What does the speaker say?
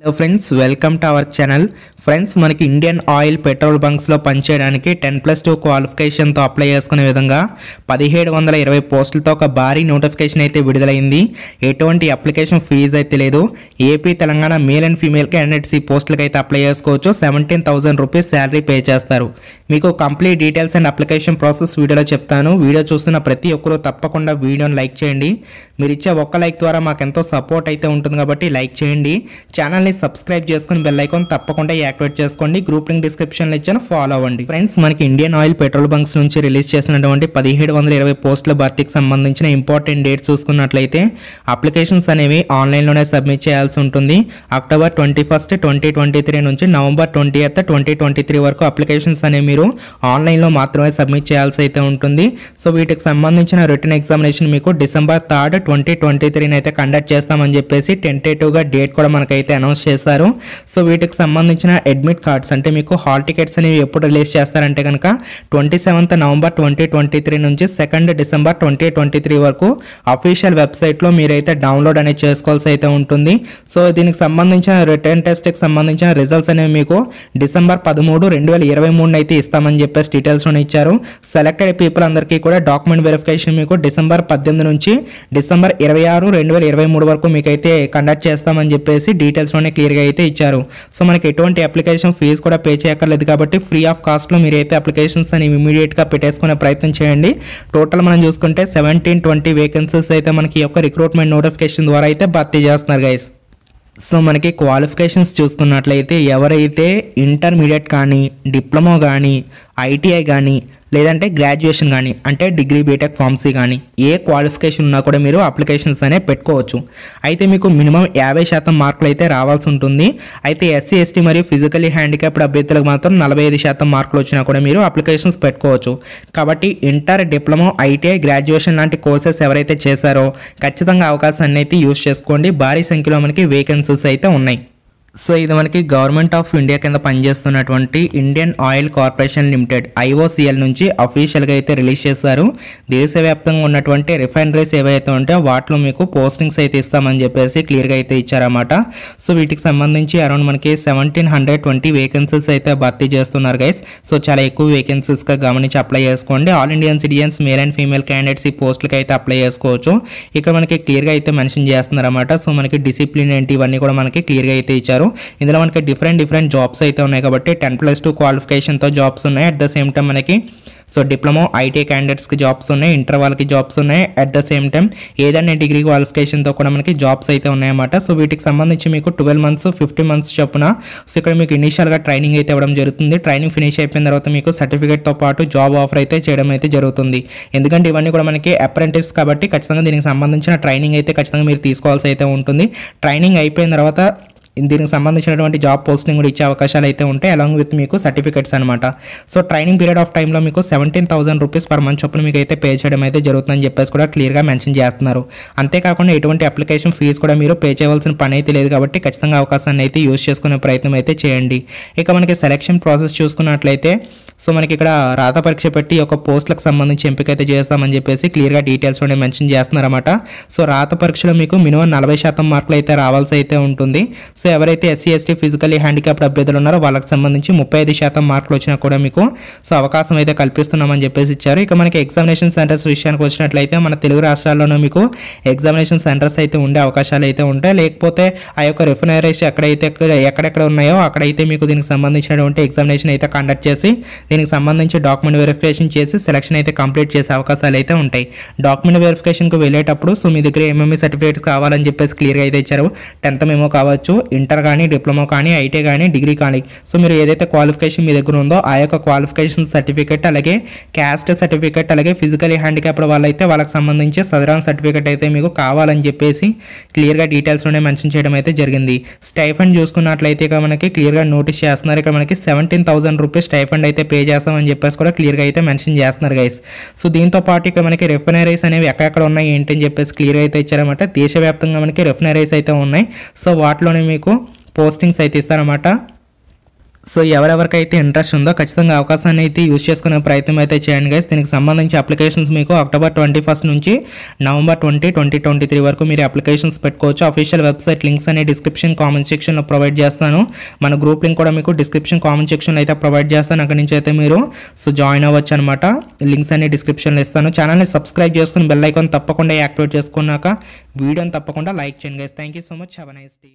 hello friends welcome to our channel friends మనకి Indian Oil petrol బంక్స్లో పనిచేయడానికి టెన్ ప్లస్ టూ క్వాలిఫికేషన్తో అప్లై చేసుకునే విధంగా పదిహేడు వందల ఇరవై పోస్టులతో ఒక భారీ నోటిఫికేషన్ అయితే విడుదలైంది ఎటువంటి అప్లికేషన్ ఫీజు అయితే లేదు AP Telangana male and female candidates ఈ పోస్టులకు అయితే అప్లై చేసుకోవచ్చు seventeen thousand rupees salary pay చేస్తారు మీకు complete details and application process వీడియోలో చెప్తాను వీడియో చూస్తున్న ప్రతి ఒక్కరూ తప్పకుండా వీడియోని లైక్ చేయండి మీరు ఇచ్చే ఒక్క లైక్ ద్వారా మాకు ఎంతో సపోర్ట్ అయితే ఉంటుంది కాబట్టి లైక్ చేయండి ఛానల్ ఛానల్ని సబ్స్క్రైబ్ చేసుకుని బెల్ ఐకాన్ తప్పకుండా యాక్టివేట్ చేసుకోండి గ్రూప్ లింక్ డిస్క్రిప్షన్లో ఇచ్చిన ఫాలో అవ్వండి ఫ్రెండ్స్ మనకి ఇండియన్ ఆయిల్ పెట్రోల్ బంక్స్ నుంచి రిలీజ్ చేసినటువంటి పదిహేడు వందల ఇరవై పోస్టుల భర్తీకి సంబంధించిన ఇంపార్టెంట్ డేట్ చూసుకున్నట్లయితే అప్లికేషన్స్ అనేవి ఆన్లైన్లోనే సబ్మిట్ చేయాల్సి ఉంటుంది October twenty first twenty twenty three నుంచి November twenty eighth twenty twenty three వరకు అప్లికేషన్స్ అనేవి మీరు ఆన్లైన్లో మాత్రమే సబ్మిట్ చేయాల్సి అయితే ఉంటుంది సో వీటికి సంబంధించిన రిటర్న్ ఎగ్జామినేషన్ మీకు డిసెంబర్ థర్డ్ ట్వంటీ ట్వంటీ త్రీని అయితే కండక్ట్ చేస్తామని చెప్పేసి టెంటేటివ్గా డేట్ కూడా మనకైతే అనౌన్స్ అనౌన్స్ చేశారు సో వీటికి సంబంధించిన అడ్మిట్ కార్డ్స్ అంటే మీకు హాల్ టికెట్స్ అనేవి ఎప్పుడు రిలీజ్ చేస్తారంటే కనుక twenty seventh November twenty twenty three నుంచి second December twenty twenty three వరకు అఫీషియల్ వెబ్సైట్లో మీరైతే డౌన్లోడ్ అనేది చేసుకోవాల్సి అయితే ఉంటుంది సో దీనికి సంబంధించిన రిటర్న్ టెస్ట్కి సంబంధించిన రిజల్ట్స్ అనేవి మీకు డిసెంబర్ పదమూడు రెండు వేల ఇరవై మూడున అయితే ఇస్తామని చెప్పేసి డీటెయిల్స్లో ఇచ్చారు సెలెక్టెడ్ పీపుల్ అందరికీ కూడా డాక్యుమెంట్ వెరిఫికేషన్ మీకు డిసెంబర్ పద్దెనిమిది నుంచి డిసెంబర్ ఇరవై ఆరు రెండు వేల ఇరవై మూడు వరకు మీకైతే కండక్ట్ చేస్తామని చెప్పేసి డీటెయిల్స్లో ఇందులోనే క్లియర్గా అయితే ఇచ్చారు సో మనకి ఎటువంటి అప్లికేషన్ ఫీజు కూడా పే చేయక్కర్లేదు కాబట్టి ఫ్రీ ఆఫ్ కాస్ట్లో మీరు అయితే అప్లికేషన్స్ అని ఇమీడియట్గా పెట్టేసుకునే ప్రయత్నం చేయండి టోటల్ మనం చూసుకుంటే సెవెంటీన్ ట్వంటీ వేకెన్సీస్ అయితే మనకి యొక్క రిక్రూట్మెంట్ నోటిఫికేషన్ ద్వారా అయితే భర్తీ చేస్తున్నారు గైస్ సో మనకి క్వాలిఫికేషన్స్ చూసుకున్నట్లయితే ఎవరైతే ఇంటర్మీడియట్ కానీ డిప్లొమా కానీ ఐటీఐ కానీ లేదంటే గ్రాడ్యుయేషన్ కానీ అంటే డిగ్రీ బీటెక్ ఫార్మసీ కానీ ఏ క్వాలిఫికేషన్ ఉన్నా కూడా మీరు అప్లికేషన్స్ అనే పెట్టుకోవచ్చు అయితే మీకు మినిమం యాభై శాతం మార్కులు అయితే రావాల్సి ఉంటుంది అయితే ఎస్సీ ఎస్టీ మరియు ఫిజికలీ హ్యాండిక్యాప్డ్ అభ్యర్థులకు మాత్రం నలభై ఐదు శాతం మార్కులు వచ్చినా కూడా మీరు అప్లికేషన్స్ పెట్టుకోవచ్చు కాబట్టి ఇంటర్ డిప్లొమా ఐటీఐ గ్రాడ్యుయేషన్ లాంటి కోర్సెస్ ఎవరైతే చేశారో ఖచ్చితంగా అవకాశాన్ని అయితే యూజ్ చేసుకోండి భారీ సంఖ్యలో మనకి వేకెన్సీస్ అయితే ఉన్నాయి సో ఇది మనకి గవర్నమెంట్ ఆఫ్ ఇండియా కింద పనిచేస్తున్నటువంటి Indian Oil Corporation Limited IOCL నుంచి అఫీషియల్గా అయితే రిలీజ్ చేశారు దేశవ్యాప్తంగా ఉన్నటువంటి రిఫైనరీస్ ఏవైతే ఉంటాయో వాటిలో మీకు పోస్టింగ్స్ అయితే ఇస్తామని చెప్పేసి క్లియర్గా అయితే ఇచ్చారన్నమాట సో వీటికి సంబంధించి అరౌండ్ మనకి సెవెంటీన్ హండ్రెడ్ ట్వంటీ వేకెన్సీస్ అయితే భర్తీ చేస్తున్నారు గైస్ సో చాలా ఎక్కువ వేకెన్సీస్గా గమనించి అప్లై చేసుకోండి all Indian citizens male and female candidates ఈ పోస్టులకి అయితే అప్లై చేసుకోవచ్చు ఇక్కడ మనకి క్లియర్గా అయితే మెన్షన్ చేస్తున్నారన్నమాట సో మనకి డిసిప్లిన్ ఏంటి ఇవన్నీ కూడా మనకి క్లియర్గా అయితే ఇచ్చారు ఇందులో మనకి డిఫరెంట్ డిఫరెంట్ జాబ్స్ అయితే ఉన్నాయి కాబట్టి టెన్ ప్లస్ టూ క్వాలిఫికేషన్తో జాబ్స్ ఉన్నాయి అట్ ద సేమ్ టైం మనకి సో డిప్లొమా ఐటీ క్యాండిడేట్స్కి జాబ్స్ ఉన్నాయి ఇంటర్ వాళ్ళకి జాబ్స్ ఉన్నాయి అట్ ద సేమ్ టైం ఏదైనా డిగ్రీ క్వాలిఫికేషన్తో కూడా మనకి జాబ్స్ అయితే ఉన్నాయన్నమాట సో వీటికి సంబంధించి మీకు ట్వెల్వ్ మంత్స్ ఫిఫ్టీ మంత్స్ చొప్పున సో ఇక్కడ మీకు ఇనిషియల్గా ట్రైనింగ్ అయితే ఇవ్వడం జరుగుతుంది ట్రైనింగ్ ఫినిష్ అయిపోయిన తర్వాత మీకు సర్టిఫికేట్తో పాటు జాబ్ ఆఫర్ అయితే చేయడం అయితే జరుగుతుంది ఎందుకంటే ఇవన్నీ కూడా మనకి అప్రెంటిస్ కాబట్టి ఖచ్చితంగా దీనికి సంబంధించిన ట్రైనింగ్ అయితే ఖచ్చితంగా మీరు తీసుకోవాల్సి అయితే ఉంటుంది ట్రైనింగ్ అయిపోయిన తర్వాత దీనికి సంబంధించినటువంటి జాబ్ పోస్టింగ్ కూడా ఇచ్చే అవకాశాలు అయితే ఉంటాయి అలాంగ్ విత్ మీకు సర్టిఫికెట్స్ అనమాట సో ట్రైనింగ్ పీరియడ్ ఆఫ్ టైంలో మీకు seventeen thousand rupees per month చొప్పున మీకు అయితే పే చేయడం అయితే జరుగుతుందని చెప్పేసి కూడా క్లియర్గా మెన్షన్ చేస్తున్నారు అంతేకాకుండా ఎటువంటి అప్లికేషన్ ఫీజు కూడా మీరు పే చేయవలసిన పని అయితే లేదు కాబట్టి ఖచ్చితంగా అవకాశాన్ని అయితే యూజ్ చేసుకునే ప్రయత్నం అయితే చేయండి ఇక మనకి సెలక్షన్ ప్రాసెస్ చూసుకున్నట్లయితే సో మనకి ఇక్కడ రాత పరీక్ష పెట్టి ఒక పోస్టులకు సంబంధించి ఎంపిక అయితే చేస్తామని చెప్పేసి క్లియర్గా డీటెయిల్స్ కూడా మెన్షన్ చేస్తున్నారన్నమాట సో రాత పరీక్షలో మీకు మినిమం నలభై శాతం మార్కులు అయితే రావాల్సి అయితే ఉంటుంది సో సో ఎవరైతే ఎస్సీ ఎస్టీ ఫిజికలీ హ్యాండిక్యాప్డ్ అభ్యర్థులు ఉన్నారో వాళ్ళకి సంబంధించి ముప్పై ఐదు శాతం మార్కులు వచ్చినా కూడా మీకు సో అవకాశం అయితే కల్పిస్తున్నామని చెప్పేసి ఇచ్చారు ఇక మనకి ఎగ్జామినేషన్ సెంటర్స్ విషయానికి వచ్చినట్లయితే మన తెలుగు రాష్ట్రాల్లోనూ మీకు ఎగ్జామినేషన్ సెంటర్స్ అయితే ఉండే అవకాశాలు అయితే ఉంటాయి లేకపోతే ఆ యొక్క రిఫైనరీస్ ఎక్కడైతే ఎక్కడెక్కడ ఉన్నాయో అక్కడైతే మీకు దీనికి సంబంధించినటువంటి ఎగ్జామినేషన్ అయితే కండక్ట్ చేసి దీనికి సంబంధించి డాక్యుమెంట్ వెరిఫికేషన్ చేసి సెలక్షన్ అయితే కంప్లీట్ చేసే అవకాశాలు అయితే ఉంటాయి డాక్యుమెంట్ వెరిఫికేషన్కి వెళ్ళేటప్పుడు సో మీ దగ్గర ఏమేమి సర్టిఫికేట్స్ కావాలని చెప్పేసి క్లియర్గా అయితే ఇచ్చారు టెన్త్ మేమో కావచ్చు ఇంటర్ కానీ డిప్లొమా కానీ ఐటీ కానీ డిగ్రీ కానీ సో మీరు ఏదైతే క్వాలిఫికేషన్ మీ దగ్గర ఉందో ఆ యొక్క క్వాలిఫికేషన్ సర్టిఫికేట్ అలాగే క్యాస్ట్ సర్టిఫికేట్ అలాగే ఫిజికలీ హ్యాండిక్యాప్డ్ వాళ్ళైతే వాళ్ళకి సంబంధించి సదరాన్ సర్టిఫికేట్ అయితే మీకు కావాలని చెప్పేసి క్లియర్గా డీటెయిల్స్లోనే మెన్షన్ చేయడం అయితే జరిగింది స్టైఫండ్ చూసుకున్నట్లయితే మనకి క్లియర్గా నోటీస్ చేస్తున్నారు ఇక్కడ మనకి సెవెంటీన్ థౌసండ్ రూపీస్ స్టైఫండ్ అయితే పే చేస్తామని చెప్పేసి కూడా క్లియర్గా అయితే మెన్షన్ చేస్తున్నారు గైస్ సో దీంతో పాటు ఇక మనకి రిఫైనరీస్ అనేవి ఎక్కడెక్కడ ఉన్నాయి ఏంటని చెప్పేసి క్లియర్గా అయితే ఇచ్చారన్నమాట దేశవ్యాప్తంగా మనకి రిఫైనరీస్ అయితే ఉన్నాయి సో వాటిలోనే మీకు మీకు పోస్టింగ్స్ అయితే ఇస్తారన్నమాట సో ఎవరెవరికైతే ఇంట్రెస్ట్ ఉందో ఖచ్చితంగా అవకాశాన్ని అయితే యూజ్ చేసుకునే ప్రయత్నం అయితే చేయండి గైస్ దీనికి సంబంధించి అప్లికేషన్స్ మీకు అక్టోబర్ ట్వంటీ ఫస్ట్ నుంచి November twenty twenty twenty three వరకు మీరు అప్లికేషన్స్ పెట్టుకోవచ్చు అఫీషియల్ వెబ్సైట్ లింక్స్ అనే డిస్క్రిప్షన్ కామెంట్ సెక్షన్లో ప్రొవైడ్ చేస్తాను మన గ్రూప్ లింక్ కూడా మీకు డిస్క్రిప్షన్ కామెంట్ సెక్షన్లో అయితే ప్రొవైడ్ చేస్తాను అక్కడి నుంచి అయితే మీరు సో జాయిన్ అవ్వచ్చు అనమాట లింక్స్ అనే డిస్క్రిప్షన్లో ఇస్తాను ఛానల్ని సబ్స్క్రైబ్ చేసుకుని బెల్ ఐకాన్ తప్పకుండా యాక్టివేట్ చేసుకున్నాక వీడియోని తప్పకుండా లైక్ చేయండి guys thank you so much have nice day